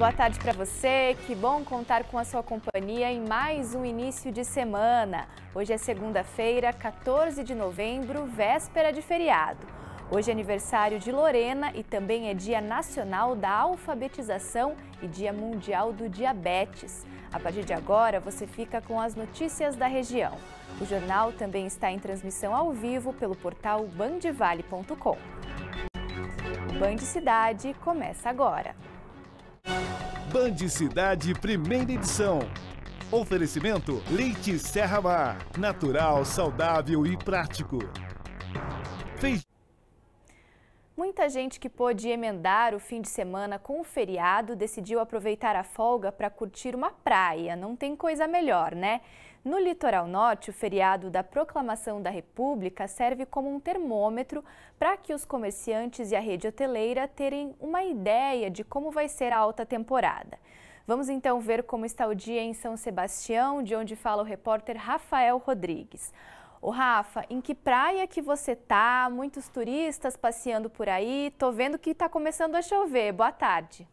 Boa tarde para você, que bom contar com a sua companhia em mais um início de semana. Hoje é segunda-feira, 14 de novembro, véspera de feriado. Hoje é aniversário de Lorena e também é Dia Nacional da Alfabetização e Dia Mundial do Diabetes. A partir de agora, você fica com as notícias da região. O jornal também está em transmissão ao vivo pelo portal bandivale.com. Band Cidade começa agora. Bandicidade primeira edição. Oferecimento Leite Serra Mar, natural, saudável e prático. Feijão. Muita gente que pôde emendar o fim de semana com o feriado decidiu aproveitar a folga para curtir uma praia. Não tem coisa melhor, né? No litoral norte, o feriado da Proclamação da República serve como um termômetro para que os comerciantes e a rede hoteleira terem uma ideia de como vai ser a alta temporada. Vamos então ver como está o dia em São Sebastião, de onde fala o repórter Rafael Rodrigues. O Rafa, em que praia que você tá? Muitos turistas passeando por aí. Tô vendo que está começando a chover. Boa tarde.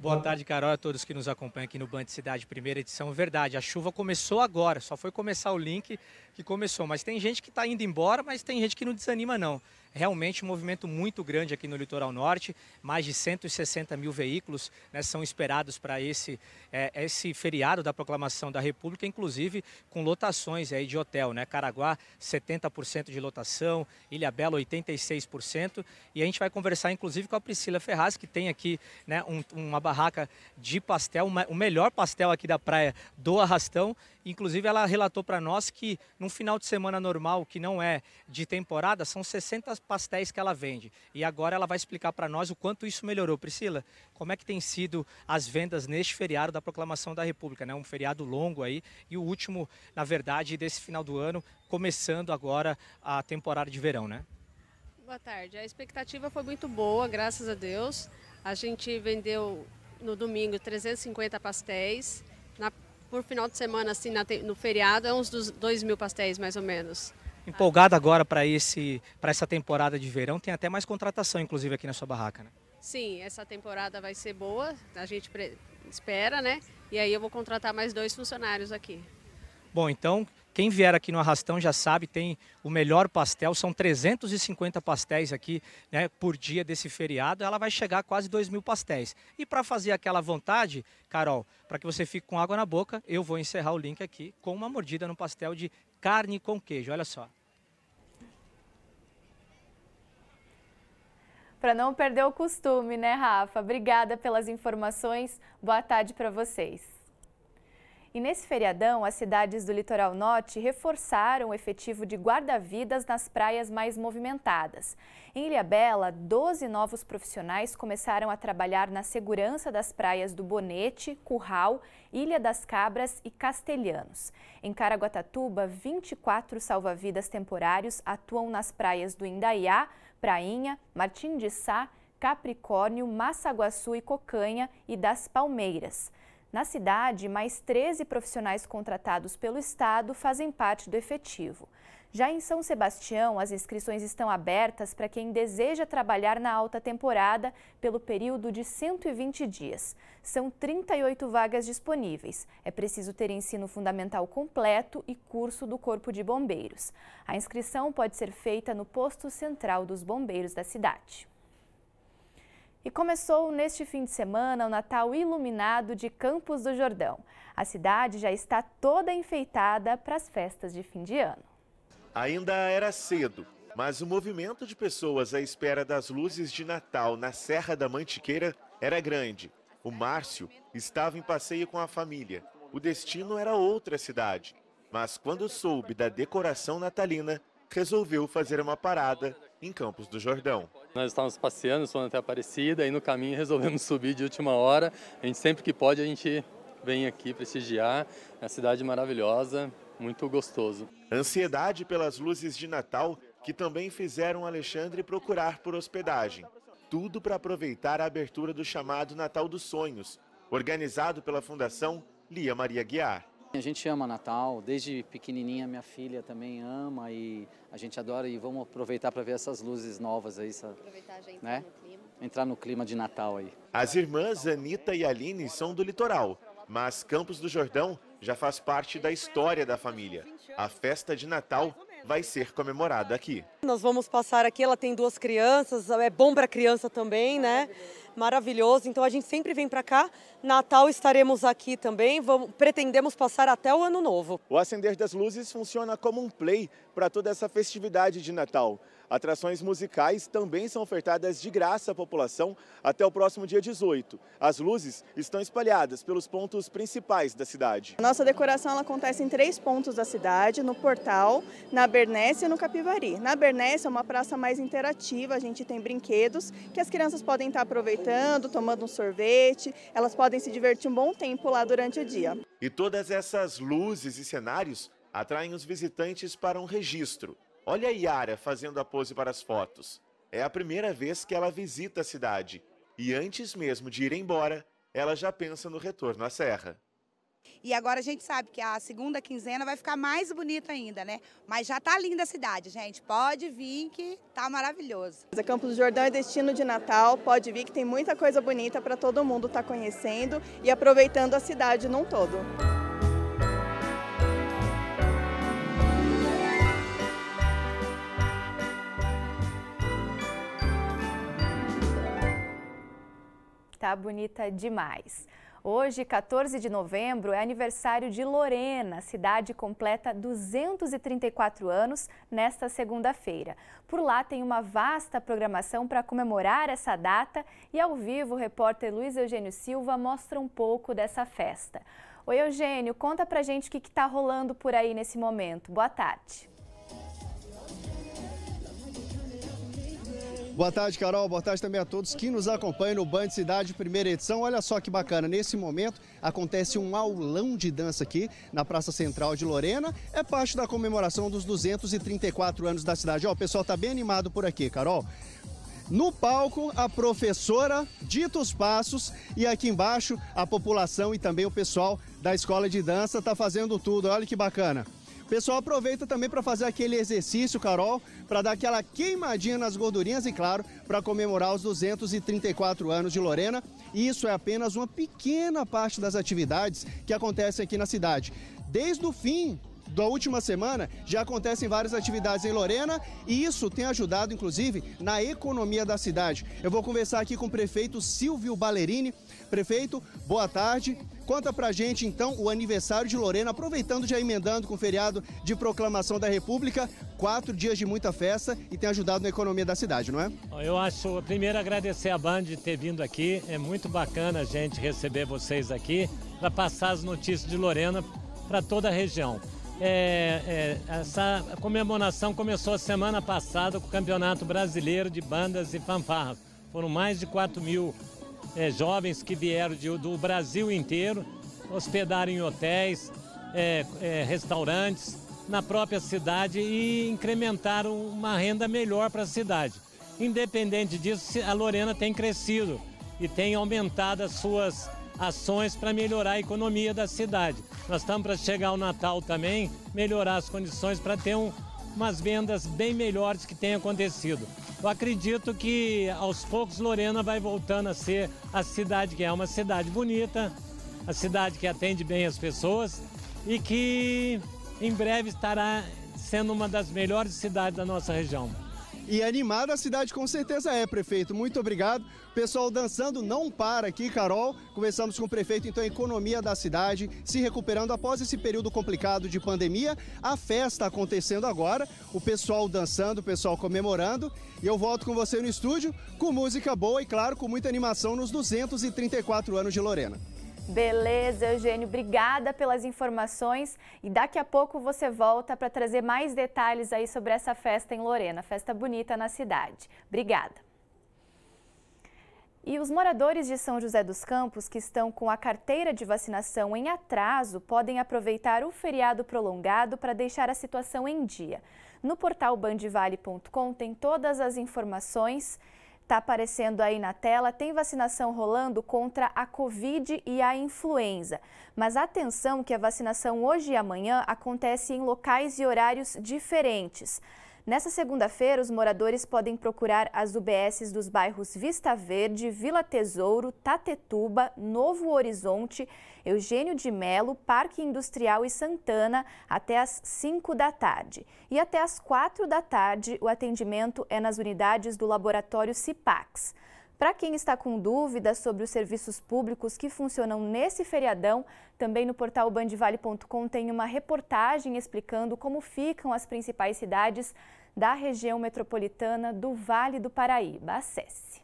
Boa tarde, Carol, a todos que nos acompanham aqui no Band Cidade, primeira edição. Verdade, a chuva começou agora, só foi começar o link que começou. Mas tem gente que está indo embora, mas tem gente que não desanima, não realmente um movimento muito grande aqui no litoral norte, mais de 160 mil veículos né, são esperados para esse, é, esse feriado da proclamação da República, inclusive com lotações aí de hotel, né? Caraguá 70% de lotação, Ilha Bela 86%, e a gente vai conversar inclusive com a Priscila Ferraz, que tem aqui né, um, uma barraca de pastel, uma, o melhor pastel aqui da praia do Arrastão, Inclusive, ela relatou para nós que num final de semana normal, que não é de temporada, são 60 pastéis que ela vende. E agora ela vai explicar para nós o quanto isso melhorou. Priscila, como é que tem sido as vendas neste feriado da Proclamação da República? Né? Um feriado longo aí e o último, na verdade, desse final do ano, começando agora a temporada de verão, né? Boa tarde. A expectativa foi muito boa, graças a Deus. A gente vendeu no domingo 350 pastéis. Na por final de semana, assim, no feriado, é uns dos 2 mil pastéis, mais ou menos. Empolgado agora para essa temporada de verão, tem até mais contratação, inclusive, aqui na sua barraca, né? Sim, essa temporada vai ser boa, a gente espera, né? E aí eu vou contratar mais dois funcionários aqui. Bom, então, quem vier aqui no Arrastão já sabe, tem o melhor pastel, são 350 pastéis aqui né, por dia desse feriado, ela vai chegar a quase 2 mil pastéis. E para fazer aquela vontade, Carol, para que você fique com água na boca, eu vou encerrar o link aqui com uma mordida no pastel de carne com queijo, olha só. Para não perder o costume, né, Rafa? Obrigada pelas informações. Boa tarde para vocês. E nesse feriadão, as cidades do litoral norte reforçaram o efetivo de guarda-vidas nas praias mais movimentadas. Em Ilhabela, 12 novos profissionais começaram a trabalhar na segurança das praias do Bonete, Curral, Ilha das Cabras e Castelhanos. Em Caraguatatuba, 24 salva-vidas temporários atuam nas praias do Indaiá, Prainha, Martim de Sá, Capricórnio, Massaguaçu e Cocanha e das Palmeiras. Na cidade, mais 13 profissionais contratados pelo Estado fazem parte do efetivo. Já em São Sebastião, as inscrições estão abertas para quem deseja trabalhar na alta temporada pelo período de 120 dias. São 38 vagas disponíveis. É preciso ter ensino fundamental completo e curso do Corpo de Bombeiros. A inscrição pode ser feita no posto central dos bombeiros da cidade. E começou neste fim de semana o Natal iluminado de Campos do Jordão. A cidade já está toda enfeitada para as festas de fim de ano. Ainda era cedo, mas o movimento de pessoas à espera das luzes de Natal na Serra da Mantiqueira era grande. O Márcio estava em passeio com a família. O destino era outra cidade. Mas quando soube da decoração natalina, resolveu fazer uma parada em Campos do Jordão. Nós estávamos passeando, fomos até Aparecida e no caminho resolvemos subir de última hora. A gente sempre que pode a gente vem aqui prestigiar. É a cidade maravilhosa, muito gostoso. Ansiedade pelas luzes de Natal que também fizeram Alexandre procurar por hospedagem. Tudo para aproveitar a abertura do chamado Natal dos Sonhos, organizado pela Fundação Lia Maria Guiar. A gente ama Natal, desde pequenininha minha filha também ama e a gente adora e vamos aproveitar para ver essas luzes novas aí. Essa, aproveitar já entrar né? no clima. Entrar no clima de Natal aí. As irmãs Anitta e Aline são do litoral, mas Campos do Jordão já faz parte da história da família. A festa de Natal vai ser comemorada aqui. Nós vamos passar aqui, ela tem duas crianças, é bom para criança também, né? Maravilhoso. Então a gente sempre vem para cá. Natal estaremos aqui também. Vamos, pretendemos passar até o ano novo. O acender das luzes funciona como um play para toda essa festividade de Natal. Atrações musicais também são ofertadas de graça à população até o próximo dia 18. As luzes estão espalhadas pelos pontos principais da cidade. nossa decoração ela acontece em três pontos da cidade, no Portal, na Bernesse e no Capivari. Na Bernesse é uma praça mais interativa, a gente tem brinquedos que as crianças podem estar aproveitando, tomando um sorvete, elas podem se divertir um bom tempo lá durante o dia. E todas essas luzes e cenários atraem os visitantes para um registro. Olha a Yara fazendo a pose para as fotos. É a primeira vez que ela visita a cidade. E antes mesmo de ir embora, ela já pensa no retorno à serra. E agora a gente sabe que a segunda quinzena vai ficar mais bonita ainda, né? Mas já tá linda a cidade, gente. Pode vir que tá maravilhoso. A é Campos do Jordão é destino de Natal. Pode vir que tem muita coisa bonita para todo mundo estar tá conhecendo e aproveitando a cidade num todo. tá bonita demais. Hoje, 14 de novembro, é aniversário de Lorena, cidade completa 234 anos nesta segunda-feira. Por lá tem uma vasta programação para comemorar essa data e ao vivo o repórter Luiz Eugênio Silva mostra um pouco dessa festa. Oi Eugênio, conta pra gente o que está rolando por aí nesse momento. Boa tarde. Boa tarde, Carol. Boa tarde também a todos que nos acompanham no Band Cidade, primeira edição. Olha só que bacana. Nesse momento acontece um aulão de dança aqui na Praça Central de Lorena. É parte da comemoração dos 234 anos da cidade. Ó, o pessoal tá bem animado por aqui, Carol. No palco, a professora dita os passos e aqui embaixo a população e também o pessoal da escola de dança tá fazendo tudo. Olha que bacana. Pessoal, aproveita também para fazer aquele exercício, Carol, para dar aquela queimadinha nas gordurinhas e, claro, para comemorar os 234 anos de Lorena. E isso é apenas uma pequena parte das atividades que acontecem aqui na cidade. Desde o fim da última semana, já acontecem várias atividades em Lorena e isso tem ajudado, inclusive, na economia da cidade. Eu vou conversar aqui com o prefeito Silvio Ballerini. Prefeito, boa tarde. Conta pra gente então o aniversário de Lorena, aproveitando já emendando com o feriado de proclamação da República. Quatro dias de muita festa e tem ajudado na economia da cidade, não é? Eu acho, primeiro agradecer a Band de ter vindo aqui. É muito bacana a gente receber vocês aqui para passar as notícias de Lorena para toda a região. É, é, essa comemoração começou a semana passada com o Campeonato Brasileiro de Bandas e Fanfarras. Foram mais de 4 mil é, jovens que vieram de, do Brasil inteiro, hospedaram em hotéis, é, é, restaurantes na própria cidade e incrementaram uma renda melhor para a cidade. Independente disso, a Lorena tem crescido e tem aumentado as suas ações para melhorar a economia da cidade. Nós estamos para chegar ao Natal também, melhorar as condições para ter um, umas vendas bem melhores que têm acontecido. Eu acredito que aos poucos Lorena vai voltando a ser a cidade que é uma cidade bonita, a cidade que atende bem as pessoas e que em breve estará sendo uma das melhores cidades da nossa região. E animada a cidade com certeza é, prefeito. Muito obrigado. Pessoal dançando não para aqui, Carol. Começamos com o prefeito, então, a economia da cidade se recuperando após esse período complicado de pandemia. A festa acontecendo agora, o pessoal dançando, o pessoal comemorando. E eu volto com você no estúdio com música boa e, claro, com muita animação nos 234 anos de Lorena. Beleza, Eugênio, obrigada pelas informações e daqui a pouco você volta para trazer mais detalhes aí sobre essa festa em Lorena, festa bonita na cidade. Obrigada. E os moradores de São José dos Campos que estão com a carteira de vacinação em atraso podem aproveitar o feriado prolongado para deixar a situação em dia. No portal bandivale.com tem todas as informações Está aparecendo aí na tela, tem vacinação rolando contra a Covid e a influenza. Mas atenção que a vacinação hoje e amanhã acontece em locais e horários diferentes. Nessa segunda-feira, os moradores podem procurar as UBSs dos bairros Vista Verde, Vila Tesouro, Tatetuba, Novo Horizonte Eugênio de Melo, Parque Industrial e Santana, até às 5 da tarde. E até às 4 da tarde, o atendimento é nas unidades do Laboratório CIPAX. Para quem está com dúvidas sobre os serviços públicos que funcionam nesse feriadão, também no portal bandivale.com tem uma reportagem explicando como ficam as principais cidades da região metropolitana do Vale do Paraíba. Acesse.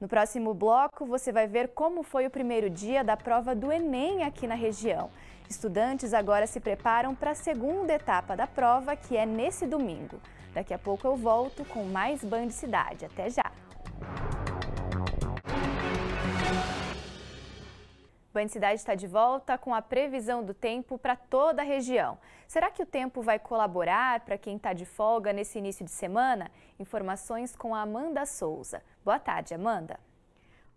No próximo bloco, você vai ver como foi o primeiro dia da prova do Enem aqui na região. Estudantes agora se preparam para a segunda etapa da prova, que é nesse domingo. Daqui a pouco eu volto com mais Band Cidade. Até já! Band Cidade está de volta com a previsão do tempo para toda a região. Será que o tempo vai colaborar para quem está de folga nesse início de semana? Informações com a Amanda Souza. Boa tarde, Amanda.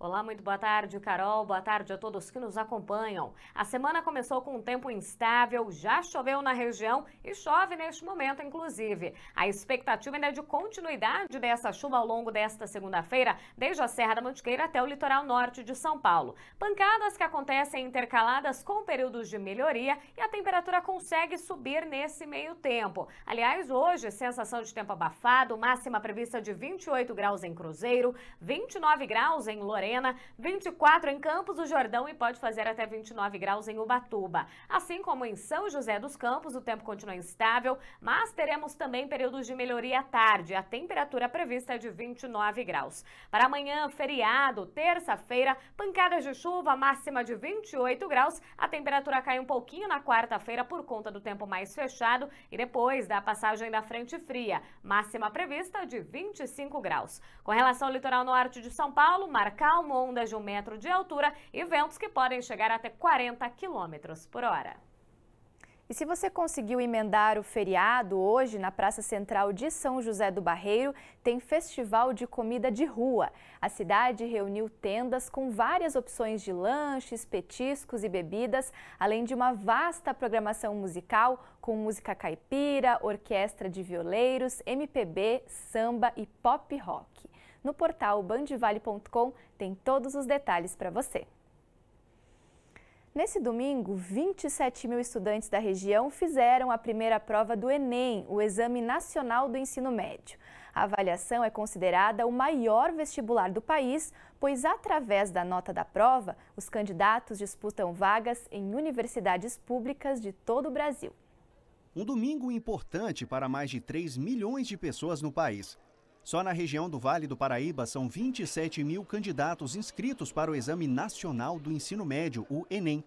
Olá, muito boa tarde, Carol. Boa tarde a todos que nos acompanham. A semana começou com um tempo instável, já choveu na região e chove neste momento, inclusive. A expectativa ainda é de continuidade dessa chuva ao longo desta segunda-feira, desde a Serra da Mantiqueira até o litoral norte de São Paulo. Pancadas que acontecem intercaladas com períodos de melhoria e a temperatura consegue subir nesse meio tempo. Aliás, hoje, sensação de tempo abafado, máxima prevista de 28 graus em Cruzeiro, 29 graus em Lorena 24 em Campos do Jordão e pode fazer até 29 graus em Ubatuba. Assim como em São José dos Campos, o tempo continua instável, mas teremos também períodos de melhoria à tarde. A temperatura prevista é de 29 graus. Para amanhã, feriado, terça-feira, pancadas de chuva, máxima de 28 graus. A temperatura cai um pouquinho na quarta-feira por conta do tempo mais fechado e depois da passagem da frente fria. Máxima prevista de 25 graus. Com relação ao litoral norte de São Paulo, mar calmo ondas de um metro de altura e ventos que podem chegar até 40 km por hora. E se você conseguiu emendar o feriado, hoje na Praça Central de São José do Barreiro tem festival de comida de rua. A cidade reuniu tendas com várias opções de lanches, petiscos e bebidas, além de uma vasta programação musical com música caipira, orquestra de violeiros, MPB, samba e pop rock. No portal bandivale.com tem todos os detalhes para você. Nesse domingo, 27 mil estudantes da região fizeram a primeira prova do Enem, o Exame Nacional do Ensino Médio. A avaliação é considerada o maior vestibular do país, pois, através da nota da prova, os candidatos disputam vagas em universidades públicas de todo o Brasil. Um domingo importante para mais de 3 milhões de pessoas no país. Só na região do Vale do Paraíba são 27 mil candidatos inscritos para o Exame Nacional do Ensino Médio, o Enem.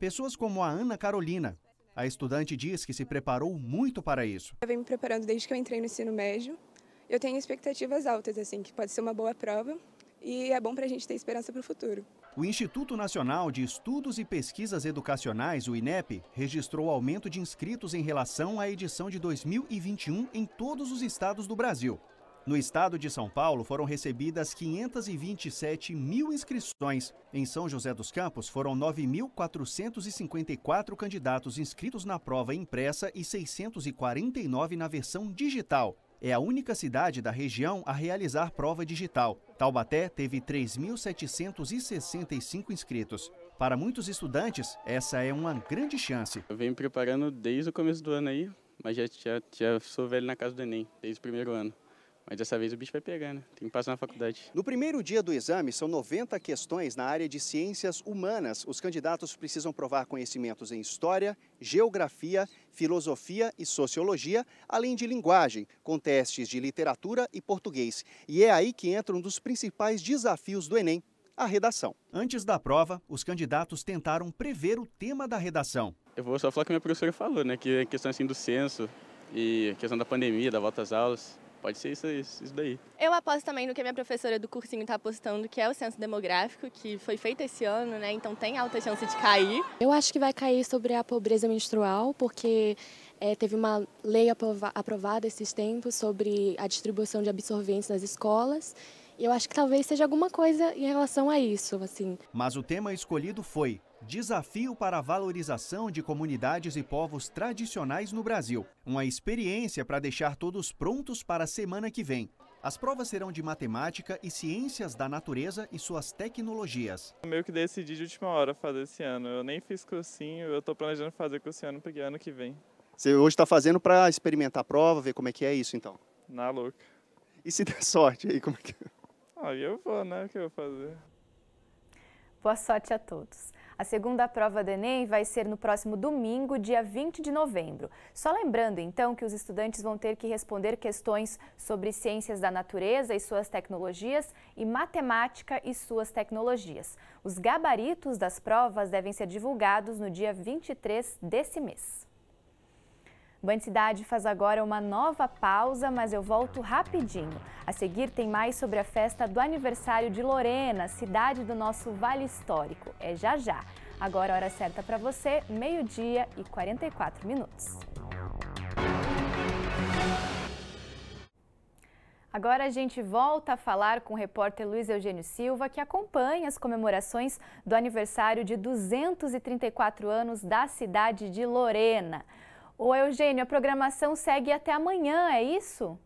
Pessoas como a Ana Carolina. A estudante diz que se preparou muito para isso. Eu venho me preparando desde que eu entrei no ensino médio. Eu tenho expectativas altas, assim, que pode ser uma boa prova e é bom para a gente ter esperança para o futuro. O Instituto Nacional de Estudos e Pesquisas Educacionais, o INEP, registrou aumento de inscritos em relação à edição de 2021 em todos os estados do Brasil. No estado de São Paulo, foram recebidas 527 mil inscrições. Em São José dos Campos, foram 9.454 candidatos inscritos na prova impressa e 649 na versão digital. É a única cidade da região a realizar prova digital. Taubaté teve 3.765 inscritos. Para muitos estudantes, essa é uma grande chance. Eu venho preparando desde o começo do ano aí, mas já, já, já sou velho na casa do Enem, desde o primeiro ano. Mas dessa vez o bicho vai pegar, né? Tem que passar na faculdade. No primeiro dia do exame, são 90 questões na área de ciências humanas. Os candidatos precisam provar conhecimentos em história, geografia, filosofia e sociologia, além de linguagem, com testes de literatura e português. E é aí que entra um dos principais desafios do Enem, a redação. Antes da prova, os candidatos tentaram prever o tema da redação. Eu vou só falar o que minha professora falou, né? Que é questão assim do censo e questão da pandemia, da volta às aulas. Pode ser isso, isso, daí. Eu aposto também no que a minha professora do cursinho está apostando, que é o censo demográfico, que foi feito esse ano, né? Então tem alta chance de cair. Eu acho que vai cair sobre a pobreza menstrual, porque é, teve uma lei aprova aprovada esses tempos sobre a distribuição de absorventes nas escolas. E eu acho que talvez seja alguma coisa em relação a isso, assim. Mas o tema escolhido foi Desafio para a valorização de comunidades e povos tradicionais no Brasil. Uma experiência para deixar todos prontos para a semana que vem. As provas serão de matemática e ciências da natureza e suas tecnologias. Eu meio que decidi de última hora fazer esse ano. Eu nem fiz cursinho, eu estou planejando fazer cursinho porque ano que vem. Você hoje está fazendo para experimentar a prova, ver como é que é isso então? Na louca. E se der sorte aí, como é que... Ah, eu vou, né? O que eu vou fazer? Boa sorte a todos. A segunda prova do Enem vai ser no próximo domingo, dia 20 de novembro. Só lembrando, então, que os estudantes vão ter que responder questões sobre ciências da natureza e suas tecnologias e matemática e suas tecnologias. Os gabaritos das provas devem ser divulgados no dia 23 desse mês. O Band Cidade faz agora uma nova pausa, mas eu volto rapidinho. A seguir tem mais sobre a festa do aniversário de Lorena, cidade do nosso Vale Histórico. É já já. Agora a hora certa para você, meio-dia e 44 minutos. Agora a gente volta a falar com o repórter Luiz Eugênio Silva, que acompanha as comemorações do aniversário de 234 anos da cidade de Lorena. Ô Eugênio, a programação segue até amanhã, é isso?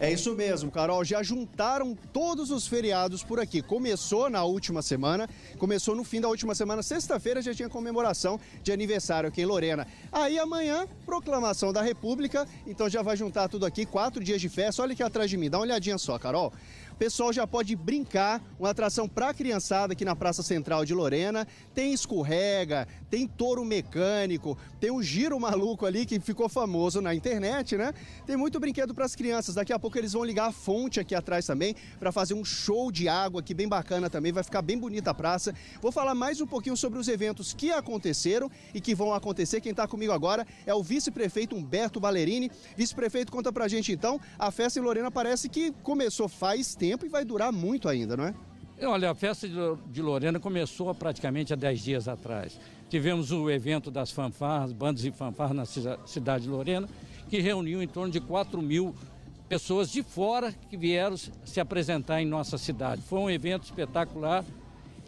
É isso mesmo, Carol. Já juntaram todos os feriados por aqui. Começou na última semana, começou no fim da última semana. Sexta-feira já tinha comemoração de aniversário aqui em Lorena. Aí amanhã, proclamação da República. Então já vai juntar tudo aqui, quatro dias de festa. Olha aqui atrás de mim, dá uma olhadinha só, Carol. O pessoal já pode brincar, uma atração para a criançada aqui na Praça Central de Lorena. Tem escorrega, tem touro mecânico, tem o giro maluco ali que ficou famoso na internet, né? Tem muito brinquedo para as crianças. Daqui a pouco eles vão ligar a fonte aqui atrás também para fazer um show de água aqui bem bacana também. Vai ficar bem bonita a praça. Vou falar mais um pouquinho sobre os eventos que aconteceram e que vão acontecer. Quem está comigo agora é o vice-prefeito Humberto Valerini. Vice-prefeito, conta pra gente então. A festa em Lorena parece que começou faz tempo tempo e vai durar muito ainda, não é? é olha, a festa de Lorena começou praticamente há 10 dias atrás. Tivemos o evento das fanfarras, bandas e fanfarras na cidade de Lorena, que reuniu em torno de 4 mil pessoas de fora que vieram se apresentar em nossa cidade. Foi um evento espetacular.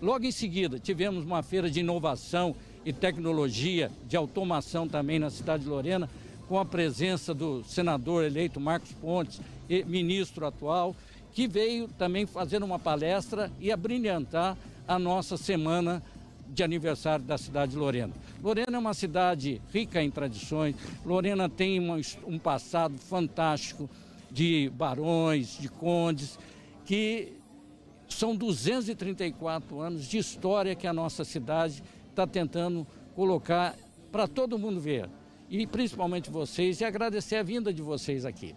Logo em seguida, tivemos uma feira de inovação e tecnologia, de automação também na cidade de Lorena, com a presença do senador eleito Marcos Pontes, ministro atual, que veio também fazer uma palestra e abrilhantar a nossa semana de aniversário da cidade de Lorena. Lorena é uma cidade rica em tradições, Lorena tem uma, um passado fantástico de barões, de condes, que são 234 anos de história que a nossa cidade está tentando colocar para todo mundo ver. E principalmente vocês, e agradecer a vinda de vocês aqui.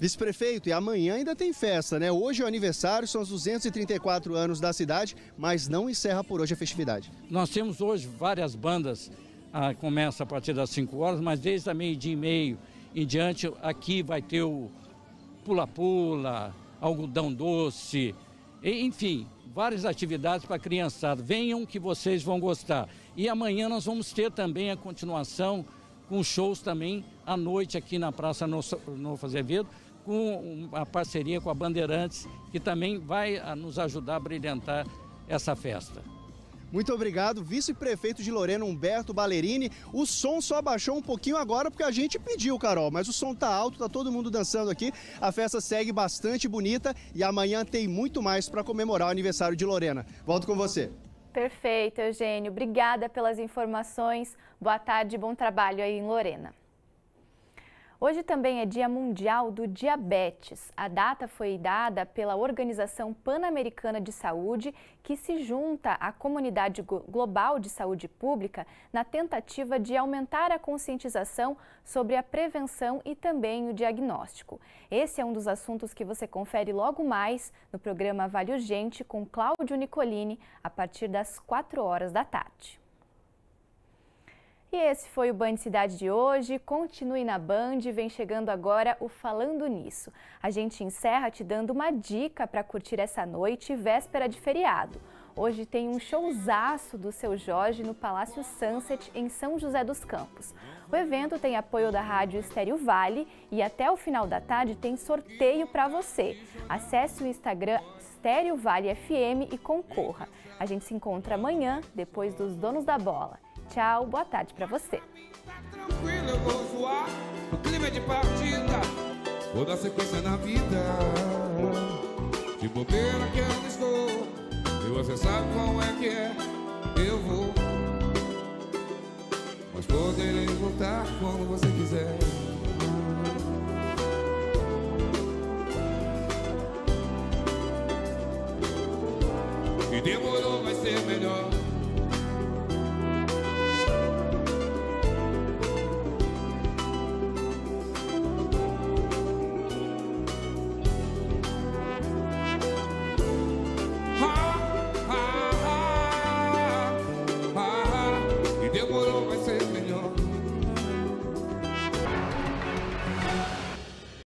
Vice-prefeito, e amanhã ainda tem festa, né? Hoje é o aniversário, são os 234 anos da cidade, mas não encerra por hoje a festividade. Nós temos hoje várias bandas, ah, começa a partir das 5 horas, mas desde a meio-dia e meio em diante, aqui vai ter o pula-pula, algodão doce, enfim, várias atividades para a criançada. Venham que vocês vão gostar. E amanhã nós vamos ter também a continuação com shows também à noite aqui na Praça Novo Azevedo, com a parceria com a Bandeirantes, que também vai ah, nos ajudar a brilhantar essa festa. Muito obrigado, vice-prefeito de Lorena, Humberto Balerini. O som só baixou um pouquinho agora porque a gente pediu, Carol, mas o som tá alto, tá todo mundo dançando aqui. A festa segue bastante bonita e amanhã tem muito mais para comemorar o aniversário de Lorena. Volto com você. Perfeito, Eugênio. Obrigada pelas informações. Boa tarde, bom trabalho aí em Lorena. Hoje também é Dia Mundial do Diabetes. A data foi dada pela Organização Pan-Americana de Saúde, que se junta à comunidade global de saúde pública na tentativa de aumentar a conscientização sobre a prevenção e também o diagnóstico. Esse é um dos assuntos que você confere logo mais no programa Vale Gente com Cláudio Nicolini, a partir das 4 horas da tarde. E esse foi o Band Cidade de hoje. Continue na Band, vem chegando agora o Falando Nisso. A gente encerra te dando uma dica para curtir essa noite, véspera de feriado. Hoje tem um showzaço do seu Jorge no Palácio Sunset, em São José dos Campos. O evento tem apoio da Rádio Estéreo Vale e até o final da tarde tem sorteio para você. Acesse o Instagram Estéreo Vale FM e concorra. A gente se encontra amanhã, depois dos Donos da Bola. Tchau, boa tarde para você. É vou dar sequência na vida De bobeira que eu estou E você sabe qual é que é Eu vou